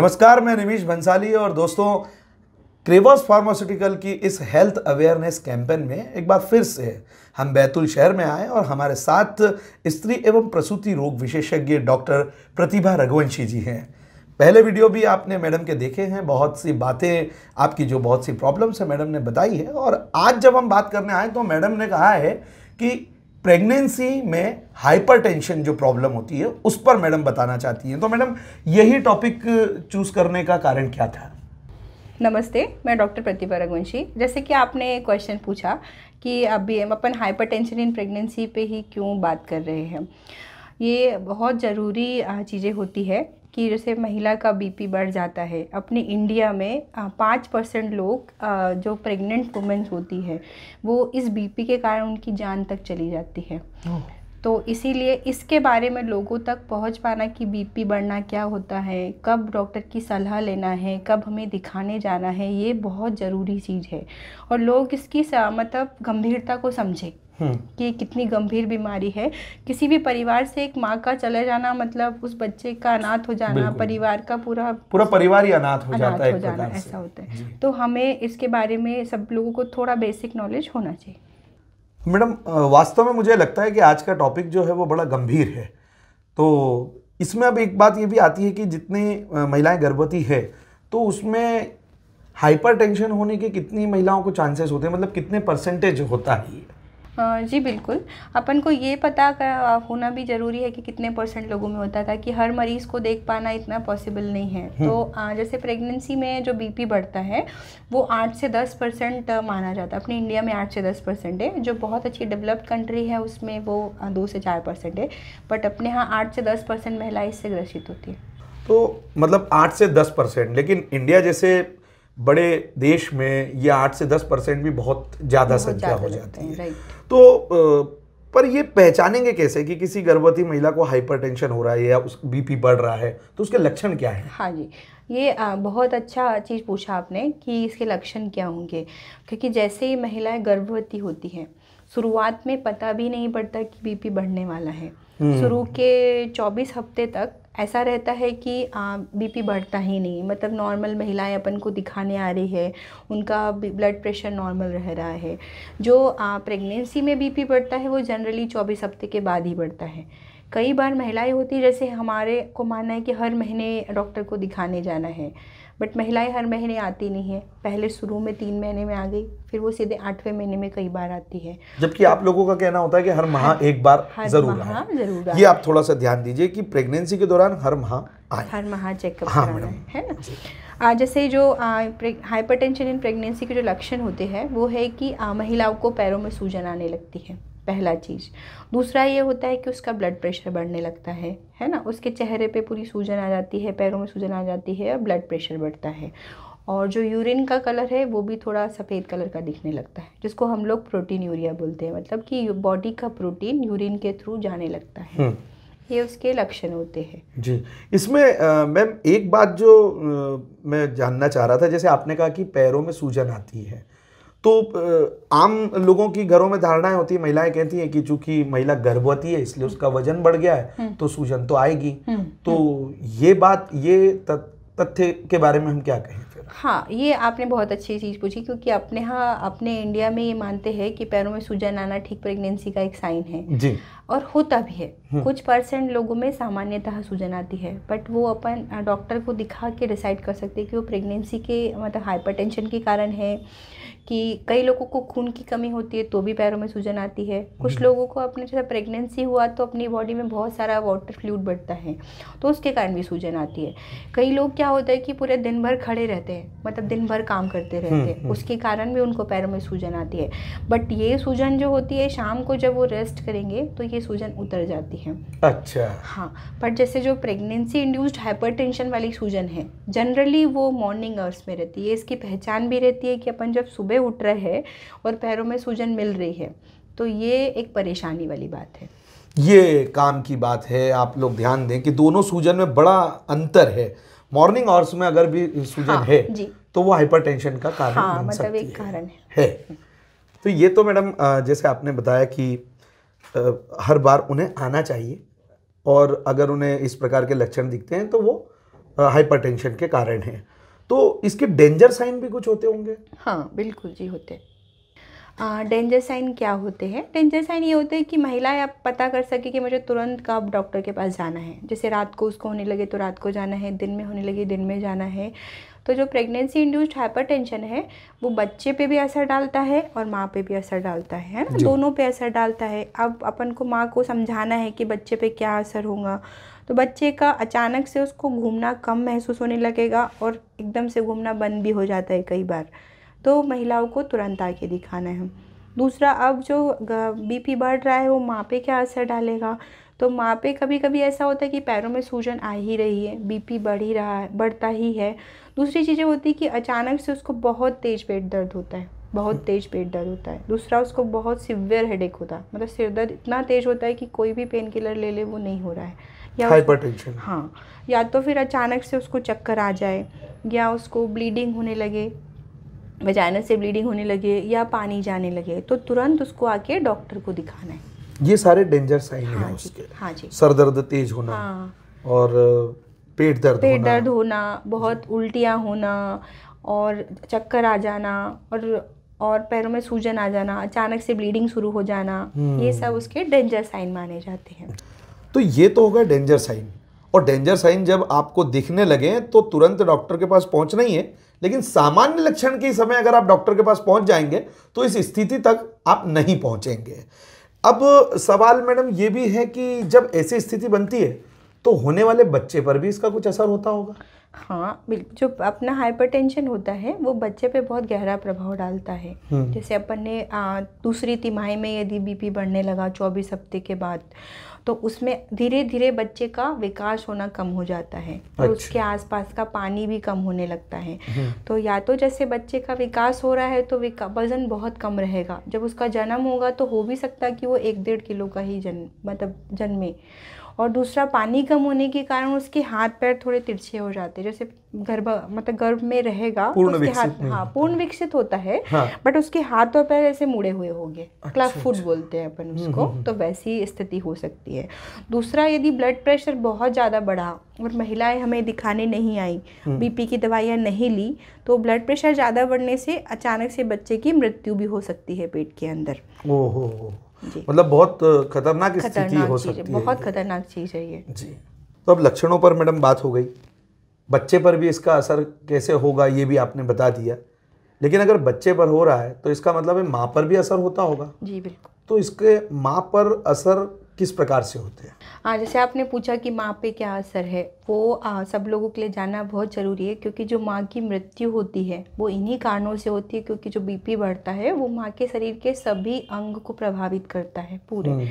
नमस्कार मैं निमीश भंसाली और दोस्तों क्रेवस फार्मास्यूटिकल की इस हेल्थ अवेयरनेस कैंपेन में एक बार फिर से हम बैतूल शहर में आए और हमारे साथ स्त्री एवं प्रसूति रोग विशेषज्ञ डॉक्टर प्रतिभा रघुवंशी जी हैं पहले वीडियो भी आपने मैडम के देखे हैं बहुत सी बातें आपकी जो बहुत सी प्रॉब्लम्स है मैडम ने बताई है और आज जब हम बात करने आए तो मैडम ने कहा है कि प्रेगनेंसी में हाइपरटेंशन जो प्रॉब्लम होती है उस पर मैडम बताना चाहती हैं तो मैडम यही टॉपिक चूज करने का कारण क्या था नमस्ते मैं डॉक्टर प्रतिभा रघुवंशी जैसे कि आपने क्वेश्चन पूछा कि अभी हम अपन हाइपरटेंशन इन प्रेगनेंसी पे ही क्यों बात कर रहे हैं ये बहुत ज़रूरी चीज़ें होती है कि जैसे महिला का बीपी बढ़ जाता है अपने इंडिया में पाँच परसेंट लोग जो प्रेग्नेंट वुमेन्स होती है वो इस बीपी के कारण उनकी जान तक चली जाती है तो इसीलिए इसके बारे में लोगों तक पहुंच पाना कि बीपी बढ़ना क्या होता है कब डॉक्टर की सलाह लेना है कब हमें दिखाने जाना है ये बहुत ज़रूरी चीज़ है और लोग इसकी मतलब गंभीरता को समझें हम्म। कि कितनी गंभीर बीमारी है किसी भी परिवार से एक माँ का चले जाना मतलब उस बच्चे का अनाथ हो जाना परिवार का पूरा पूरा परिवार ही अनाथ हो जाता है ऐसा होता है तो हमें इसके बारे में सब लोगों को थोड़ा बेसिक नॉलेज होना चाहिए मैडम वास्तव में मुझे लगता है कि आज का टॉपिक जो है वो बड़ा गंभीर है तो इसमें अब एक बात ये भी आती है कि जितनी महिलाएं गर्भवती है तो उसमें हाइपरटेंशन होने के कितनी महिलाओं को चांसेस होते हैं मतलब कितने परसेंटेज होता है ये जी बिल्कुल अपन को ये पता होना भी ज़रूरी है कि कितने परसेंट लोगों में होता था कि हर मरीज़ को देख पाना इतना पॉसिबल नहीं है हम्म। तो जैसे प्रेगनेंसी में जो बीपी बढ़ता है वो आठ से दस परसेंट माना जाता है अपने इंडिया में आठ से दस परसेंट है जो बहुत अच्छी डेवलप्ड कंट्री है उसमें वो दो से चार परसेंट है बट अपने यहाँ आठ से दस परसेंट महिला इससे ग्रसित होती है तो मतलब आठ से दस परसेंट लेकिन इंडिया जैसे बड़े देश में ये आठ से दस परसेंट भी बहुत ज़्यादा संख्या हो जाती है तो पर ये पहचानेंगे कैसे कि किसी गर्भवती महिला को हाइपरटेंशन हो रहा है या उस बीपी बढ़ रहा है तो उसके लक्षण क्या है हाँ जी ये बहुत अच्छा चीज़ पूछा आपने कि इसके लक्षण क्या होंगे क्योंकि जैसे ही महिलाएं गर्भवती होती हैं शुरुआत में पता भी नहीं पड़ता कि बीपी बढ़ने वाला है हम्म। शुरू के 24 हफ्ते तक ऐसा रहता है कि बीपी बढ़ता ही नहीं मतलब नॉर्मल महिलाएं अपन को दिखाने आ रही है उनका ब्लड प्रेशर नॉर्मल रह रहा है जो प्रेगनेंसी में बीपी बढ़ता है वो जनरली चौबीस हफ्ते के बाद ही बढ़ता है कई बार महिलाएं होती जैसे हमारे को मानना है कि हर महीने डॉक्टर को दिखाने जाना है बट महिलाएं हर महीने आती नहीं है पहले शुरू में तीन महीने में आ गई फिर वो सीधे आठवें महीने में कई बार आती है जबकि आप लोगों का कहना होता है कि हर माह एक बार जरूर हाँ जरूर ये आप थोड़ा सा ध्यान दीजिए कि प्रेगनेंसी के दौरान हर माह हर माह चेकअप हाँ कराना है ना जैसे जो टेंशन इन प्रेगनेंसी के जो लक्षण होते हैं वो है कि महिलाओं को पैरों में सूजन आने लगती है पहला चीज़ दूसरा ये होता है कि उसका ब्लड प्रेशर बढ़ने लगता है है ना उसके चेहरे पे पूरी सूजन आ जाती है पैरों में सूजन आ जाती है और ब्लड प्रेशर बढ़ता है और जो यूरिन का कलर है वो भी थोड़ा सफ़ेद कलर का दिखने लगता है जिसको हम लोग प्रोटीन यूरिया बोलते हैं मतलब कि बॉडी का प्रोटीन यूरिन के थ्रू जाने लगता है हम्म। ये उसके लक्षण होते हैं जी इसमें मैम एक बात जो आ, मैं जानना चाह रहा था जैसे आपने कहा कि पैरों में सूजन आती है तो आम लोगों की घरों में धारणाएं होती है महिलाएं कहती हैं कि चूंकि महिला गर्भवती है इसलिए उसका वजन बढ़ गया है हम्म। तो सूजन तो आएगी हम्म, तो हम्म। ये बात ये तथ्य के बारे में हम क्या कहें फिर हाँ ये आपने बहुत अच्छी चीज़ पूछी क्योंकि अपने यहाँ अपने इंडिया में ये मानते हैं कि पैरों में सूजन आना ठीक प्रेगनेंसी का एक साइन है जी और होता भी है हम्म। कुछ परसेंट लोगों में सामान्यतः सूजन आती है बट वो अपन डॉक्टर को दिखा के डिसाइड कर सकते हैं कि वो प्रेगनेंसी के मतलब हाइपरटेंशन के कारण है कि कई लोगों को खून की कमी होती है तो भी पैरों में सूजन आती है कुछ हम्म। लोगों को अपने जैसा प्रेगनेंसी हुआ तो अपनी बॉडी में बहुत सारा वाटर फ्लूड बढ़ता है तो उसके कारण भी सूजन आती है कई लोग क्या होता है कि पूरे दिन भर खड़े रहते हैं मतलब दिन भर काम करते हम्म, रहते हैं उसके कारण भी उनको पैरों में सूजन आती है बट ये सूजन जो होती है शाम को जब वो रेस्ट करेंगे तो ये ये सूजन उतर जाती है अच्छा हाँ पर जैसे जो प्रेगनेंसी इंड्यूस्ड हाइपरटेंशन वाली सूजन है जनरली वो मॉर्निंग आवर्स में रहती है इसकी पहचान भी रहती है कि अपन जब सुबह उठ रहे हैं और पैरों में सूजन मिल रही है तो ये एक परेशानी वाली बात है ये काम की बात है आप लोग ध्यान दें कि दोनों सूजन में बड़ा अंतर है मॉर्निंग आवर्स में अगर भी सूजन हाँ, है तो वो हाइपरटेंशन का कारण हाँ, बन मतलब सकती एक है, कारण है।, है तो ये तो मैडम जैसे आपने बताया कि हर बार उन्हें आना चाहिए और अगर उन्हें इस प्रकार के लक्षण दिखते हैं तो वो हाइपरटेंशन के कारण हैं तो इसके डेंजर साइन भी कुछ होते होंगे हाँ बिल्कुल जी होते हैं डेंजर साइन क्या होते हैं डेंजर साइन ये होते हैं कि महिला आप पता कर सके कि मुझे तुरंत कब डॉक्टर के पास जाना है जैसे रात को उसको होने लगे तो रात को जाना है दिन में होने लगे दिन में जाना है तो जो प्रेगनेंसी इंड्यूस्ड हाइपर है वो बच्चे पे भी असर डालता है और माँ पे भी असर डालता है ना दोनों पे असर डालता है अब अपन को माँ को समझाना है कि बच्चे पे क्या असर होगा तो बच्चे का अचानक से उसको घूमना कम महसूस होने लगेगा और एकदम से घूमना बंद भी हो जाता है कई बार तो महिलाओं को तुरंत आके दिखाना है दूसरा अब जो बीपी बढ़ रहा है वो माँ पे क्या असर डालेगा तो माँ पे कभी कभी ऐसा होता है कि पैरों में सूजन आ ही रही है बीपी बढ़ ही रहा है बढ़ता ही है दूसरी चीज़ें होती है कि अचानक से उसको बहुत तेज़ पेट दर्द होता है बहुत हम्म। तेज़ पेट दर्द होता है दूसरा उसको बहुत सिवियर हेडेक होता है मतलब सिर दर्द इतना तेज़ होता है कि कोई भी पेन किलर ले ले वो नहीं हो रहा है या हाइपरटेंशन हाँ या तो फिर अचानक से उसको चक्कर आ जाए या उसको ब्लीडिंग होने लगे वजाइना से ब्लीडिंग होने लगे या पानी जाने लगे तो तुरंत उसको आके डॉक्टर को दिखाना है ये सारे डेंजर साइन हाँ है उसके हाँ जी सर दर्द तेज होना हाँ। और पेट दर्द पेट दर्द होना बहुत उल्टियाँ होना और चक्कर आ जाना और और पैरों में सूजन आ जाना अचानक से ब्लीडिंग शुरू हो जाना ये हम्म। सब उसके डेंजर साइन माने जाते हैं तो ये तो होगा डेंजर साइन और डेंजर साइन जब आपको दिखने लगे तो तुरंत डॉक्टर के पास पहुंचना ही है लेकिन सामान्य लक्षण के समय अगर आप डॉक्टर के पास पहुंच जाएंगे तो इस स्थिति तक आप नहीं पहुंचेंगे अब सवाल मैडम ये भी है कि जब ऐसी स्थिति बनती है तो होने वाले बच्चे पर भी इसका कुछ असर होता होगा हाँ बिल्कुल जो अपना हाइपरटेंशन होता है वो बच्चे पे बहुत गहरा प्रभाव डालता है हम्म। जैसे अपन ने दूसरी तिमाही में यदि बीपी बढ़ने लगा चौबीस हफ्ते के बाद तो उसमें धीरे धीरे बच्चे का विकास होना कम हो जाता है अच्छा। और उसके आसपास का पानी भी कम होने लगता है हम्म। तो या तो जैसे बच्चे का विकास हो रहा है तो वजन बहुत कम रहेगा जब उसका जन्म होगा तो हो भी सकता है कि वो एक डेढ़ किलो का ही जन्म मतलब जन्मे और दूसरा पानी कम होने के कारण उसके हाथ पैर थोड़े तिरछे हो जाते हैं जैसे गर्भ मतलब गर्भ में रहेगा तो पूर्ण उसके हाथ हाँ पूर्ण विकसित होता है हाँ। बट उसके हाथ और पैर ऐसे मुड़े हुए होंगे अच्छा, क्लब अच्छा। फुट बोलते हैं अपन हम्म, उसको हम्म, हम्म। तो वैसी स्थिति हो सकती है दूसरा यदि ब्लड प्रेशर बहुत ज़्यादा बढ़ा और महिलाएं हमें दिखाने नहीं आई बीपी की दवाइयाँ नहीं ली तो ब्लड प्रेशर ज़्यादा बढ़ने से अचानक से बच्चे की मृत्यु भी हो सकती है पेट के अंदर ओहो मतलब बहुत खतरनाक स्थिति हो सकती है बहुत खतरनाक चीज़ है ये जी तो अब लक्षणों पर मैडम बात हो गई बच्चे पर भी इसका असर कैसे होगा ये भी आपने बता दिया लेकिन अगर बच्चे पर हो रहा है तो इसका मतलब है माँ पर भी असर होता होगा जी बिल्कुल तो इसके माँ पर असर किस प्रकार से होते हैं हाँ जैसे आपने पूछा कि माँ पे क्या असर है वो आ, सब लोगों के लिए जानना बहुत ज़रूरी है क्योंकि जो माँ की मृत्यु होती है वो इन्हीं कारणों से होती है क्योंकि जो बीपी बढ़ता है वो माँ के शरीर के सभी अंग को प्रभावित करता है पूरे हम्म।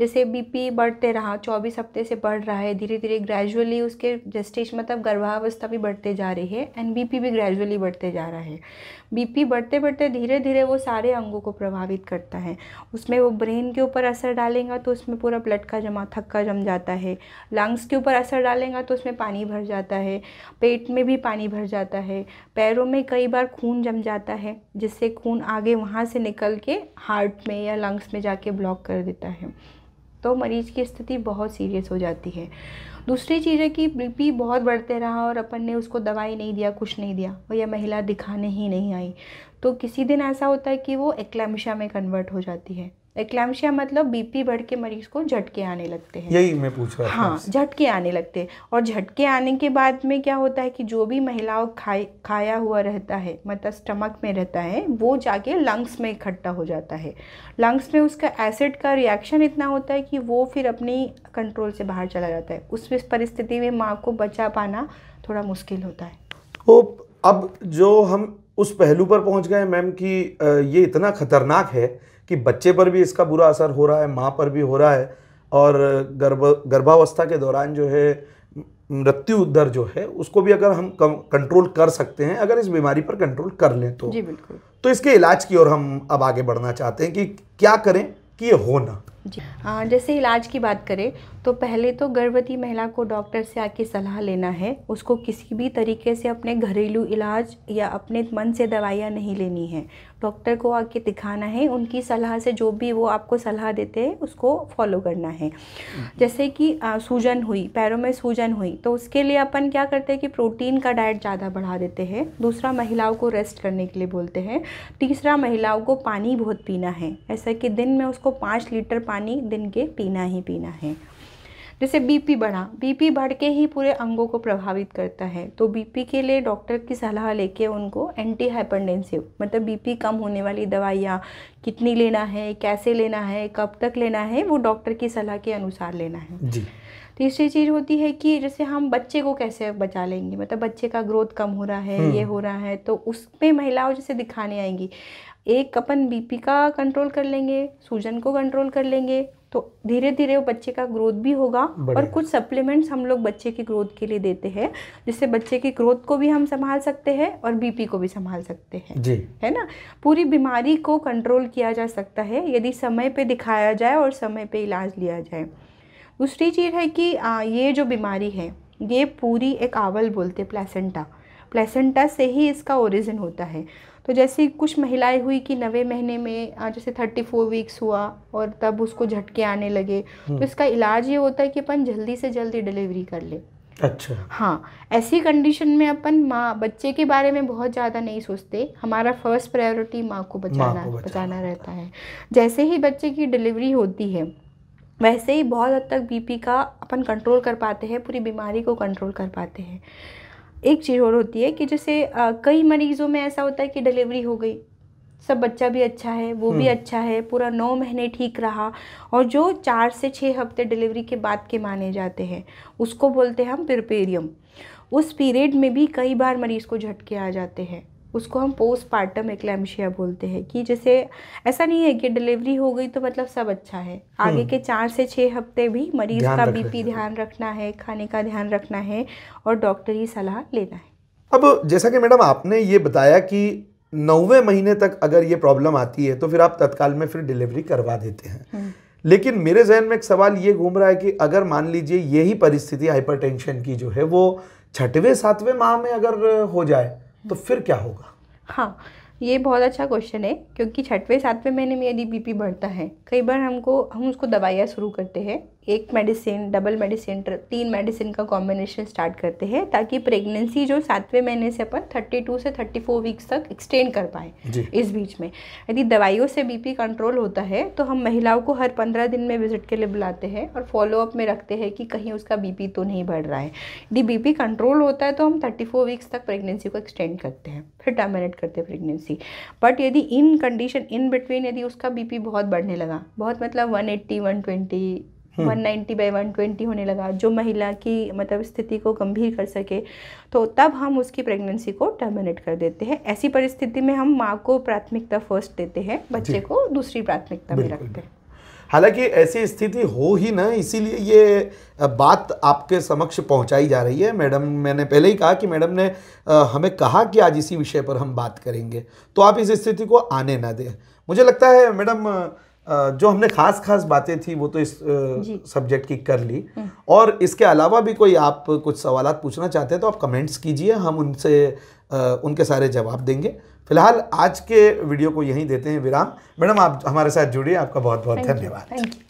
जैसे बीपी बढ़ते रहा चौबीस हफ्ते से बढ़ रहा है धीरे धीरे ग्रेजुअली उसके जस्टेश मतलब गर्भावस्था भी बढ़ते जा रही है एंड बीपी भी ग्रेजुअली बढ़ते जा रहा है बीपी बढ़ते बढ़ते धीरे धीरे वो सारे अंगों को प्रभावित करता है उसमें वो ब्रेन के ऊपर असर डालेगा तो उसमें पूरा ब्लड का जमा थक्का जम जाता है लंग्स के ऊपर असर डालेगा तो उसमें पानी भर जाता है पेट में भी पानी भर जाता है पैरों में कई बार खून जम जाता है जिससे खून आगे वहाँ से निकल के हार्ट में या लंग्स में जाके ब्लॉक कर देता है तो मरीज़ की स्थिति बहुत सीरियस हो जाती है दूसरी चीज़ है कि बीपी बहुत बढ़ते रहा और अपन ने उसको दवाई नहीं दिया कुछ नहीं दिया और यह महिला दिखाने ही नहीं आई तो किसी दिन ऐसा होता है कि वो एक्लामिशा में कन्वर्ट हो जाती है एक्लैम्शिया मतलब बीपी बढ़ के मरीज को झटके आने लगते हैं यही मैं पूछ रहा हाँ झटके आने लगते हैं और झटके आने के बाद में क्या होता है कि जो भी महिलाओं खाए खाया हुआ रहता है मतलब स्टमक में रहता है वो जाके लंग्स में इकट्ठा हो जाता है लंग्स में उसका एसिड का रिएक्शन इतना होता है कि वो फिर अपनी कंट्रोल से बाहर चला जाता है उस परिस्थिति में माँ को बचा पाना थोड़ा मुश्किल होता है ओ, अब जो हम उस पहलू पर पहुँच गए मैम कि ये इतना खतरनाक है कि बच्चे पर भी इसका बुरा असर हो रहा है माँ पर भी हो रहा है और गर्भ गर्भावस्था के दौरान जो है मृत्यु दर जो है उसको भी अगर हम कंट्रोल कर सकते हैं अगर इस बीमारी पर कंट्रोल कर लें तो जी बिल्कुल तो इसके इलाज की ओर हम अब आगे बढ़ना चाहते हैं कि क्या करें कि ये हो ना जी आ, जैसे इलाज की बात करें तो पहले तो गर्भवती महिला को डॉक्टर से आके सलाह लेना है उसको किसी भी तरीके से अपने घरेलू इलाज या अपने मन से दवाइयाँ नहीं लेनी है डॉक्टर को आके दिखाना है उनकी सलाह से जो भी वो आपको सलाह देते हैं उसको फॉलो करना है जैसे कि आ, सूजन हुई पैरों में सूजन हुई तो उसके लिए अपन क्या करते हैं कि प्रोटीन का डाइट ज़्यादा बढ़ा देते हैं दूसरा महिलाओं को रेस्ट करने के लिए बोलते हैं तीसरा महिलाओं को पानी बहुत पीना है ऐसा कि दिन में उसको पाँच लीटर पानी दिन के पीना ही पीना है जैसे बीपी बढ़ा बीपी बढ़ के ही पूरे अंगों को प्रभावित करता है तो बीपी के लिए डॉक्टर की सलाह लेके उनको एंटी हाइपरटेंसिव मतलब बीपी कम होने वाली दवाइयाँ कितनी लेना है कैसे लेना है कब तक लेना है वो डॉक्टर की सलाह के अनुसार लेना है जी तीसरी चीज़ होती है कि जैसे हम बच्चे को कैसे बचा लेंगे मतलब बच्चे का ग्रोथ कम हो रहा है हम्म। ये हो रहा है तो उस पर महिलाओं जैसे दिखाने आएंगी एक अपन बीपी का कंट्रोल कर लेंगे सूजन को कंट्रोल कर लेंगे तो धीरे धीरे वो बच्चे का ग्रोथ भी होगा और कुछ सप्लीमेंट्स हम लोग बच्चे की ग्रोथ के लिए देते हैं जिससे बच्चे की ग्रोथ को भी हम संभाल सकते हैं और बीपी को भी संभाल सकते हैं जी है ना पूरी बीमारी को कंट्रोल किया जा सकता है यदि समय पे दिखाया जाए और समय पे इलाज लिया जाए दूसरी चीज़ है कि आ, ये जो बीमारी है ये पूरी एक आवल बोलते प्लेसेंटा प्लेसेंटा से ही इसका ओरिजिन होता है तो जैसे कुछ महिलाएं हुई कि नवे महीने में जैसे थर्टी फोर वीक्स हुआ और तब उसको झटके आने लगे तो हम्म। इसका इलाज ये होता है कि अपन जल्दी से जल्दी डिलीवरी कर ले अच्छा हाँ ऐसी कंडीशन में अपन माँ बच्चे के बारे में बहुत ज़्यादा नहीं सोचते हमारा फर्स्ट प्रायोरिटी माँ को बचाना को बचाना, बचाना रहता है जैसे ही बच्चे की डिलीवरी होती है वैसे ही बहुत हद तक बीपी का अपन कंट्रोल कर पाते हैं पूरी बीमारी को कंट्रोल कर पाते हैं एक चीज़ और होती है कि जैसे कई मरीज़ों में ऐसा होता है कि डिलीवरी हो गई सब बच्चा भी अच्छा है वो भी हम्म। अच्छा है पूरा नौ महीने ठीक रहा और जो चार से छः हफ्ते डिलीवरी के बाद के माने जाते हैं उसको बोलते हैं हम प्रिपेरियम उस पीरियड में भी कई बार मरीज़ को झटके आ जाते हैं उसको हम पोस्टपार्टम एक्लैमशिया बोलते हैं कि जैसे ऐसा नहीं है कि डिलीवरी हो गई तो मतलब सब अच्छा है हम्म। आगे के चार से छः हफ्ते भी मरीज का बीपी ध्यान रखना है खाने का ध्यान रखना है और डॉक्टरी सलाह लेना है अब जैसा कि मैडम आपने ये बताया कि नौवे महीने तक अगर ये प्रॉब्लम आती है तो फिर आप तत्काल में फिर डिलीवरी करवा देते हैं हम्म। लेकिन मेरे जहन में एक सवाल ये घूम रहा है कि अगर मान लीजिए यही परिस्थिति हाइपरटेंशन की जो है वो छठवें सातवें माह में अगर हो जाए तो फिर क्या होगा हाँ ये बहुत अच्छा क्वेश्चन है क्योंकि छठवें सातवें महीने में यदि बीपी बढ़ता है कई बार हमको हम उसको दवाइयाँ शुरू करते हैं एक मेडिसिन डबल मेडिसिन तीन मेडिसिन का कॉम्बिनेशन स्टार्ट करते हैं ताकि प्रेगनेंसी जो सातवें महीने से अपन 32 से 34 वीक्स तक एक्सटेंड कर पाए इस बीच में यदि दवाइयों से बीपी कंट्रोल होता है तो हम महिलाओं को हर पंद्रह दिन में विजिट के लिए बुलाते हैं और फॉलोअप में रखते हैं कि कहीं उसका बी तो नहीं बढ़ रहा है यदि बी कंट्रोल होता है तो हम थर्टी वीक्स तक प्रेगनेंसी को एक्सटेंड करते हैं फिर टर्मिनेट करते हैं प्रेगनेंसी बट यदि इन कंडीशन इन बिटवीन यदि उसका बी बहुत बढ़ने लगा बहुत मतलब one eighty one ninety by one twenty होने लगा जो महिला की मतलब स्थिति को गंभीर कर सके तो तब हम उसकी प्रेगनेंसी को टर्मिनेट कर देते हैं ऐसी परिस्थिति में हम माँ को प्राथमिकता फर्स्ट देते हैं बच्चे को दूसरी प्राथमिकता में रखते हैं हालांकि ऐसी स्थिति हो ही ना इसीलिए ये बात आपके समक्ष पहुंचाई जा रही है मैडम मैंने पहले ही कहा कि मैडम ने हमें कहा कि आज इसी विषय पर हम बात करेंगे तो आप इस स्थिति को आने ना दें मुझे लगता है मैडम जो हमने खास खास बातें थी वो तो इस सब्जेक्ट की कर ली हम्म। और इसके अलावा भी कोई आप कुछ सवाल पूछना चाहते हैं तो आप कमेंट्स कीजिए हम उनसे उनके सारे जवाब देंगे फिलहाल आज के वीडियो को यहीं देते हैं विराम मैडम आप हमारे साथ जुड़िए आपका बहुत बहुत धन्यवाद